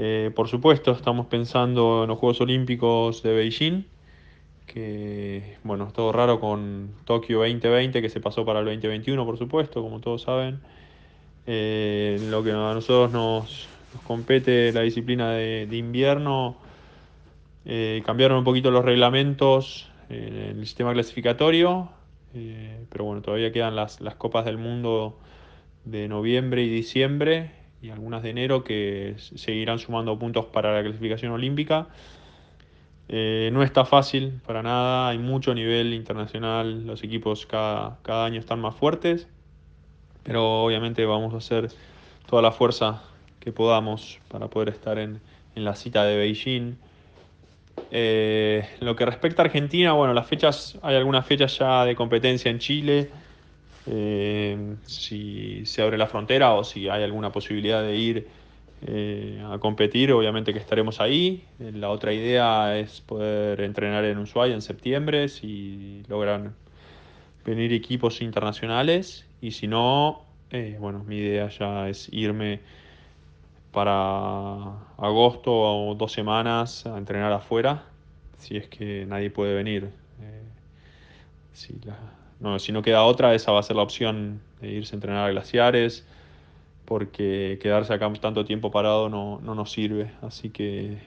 Eh, por supuesto, estamos pensando en los Juegos Olímpicos de Beijing, que bueno, todo raro con Tokio 2020, que se pasó para el 2021, por supuesto, como todos saben. Eh, lo que a nosotros nos, compete la disciplina de, invierno, eh, cambiaron un poquito los reglamentos en el sistema clasificatorio, pero bueno, todavía quedan las copas del mundo de noviembre y diciembre y algunas de enero que seguirán sumando puntos para la clasificación olímpica. Eh, no está fácil para nada, hay mucho nivel internacional, los equipos cada, año están más fuertes, pero obviamente vamos a hacer toda la fuerza que podamos para poder estar en, la cita de Beijing. Eh, lo que respecta a Argentina, bueno, las fechas, hay algunas fechas ya de competencia en Chile, eh, si se abre la frontera o si hay alguna posibilidad de ir eh, a competir, obviamente que estaremos ahí. La otra idea es poder entrenar en Ushuaia en septiembre, si logran venir equipos internacionales. Y si no, eh, bueno, mi idea ya es irme para agosto o dos semanas a entrenar afuera, si es que nadie puede venir. si la, no, si no queda otra, esa va a ser la opción de irse a entrenar a glaciares, porque quedarse acá tanto tiempo parado no, no nos sirve. Así que.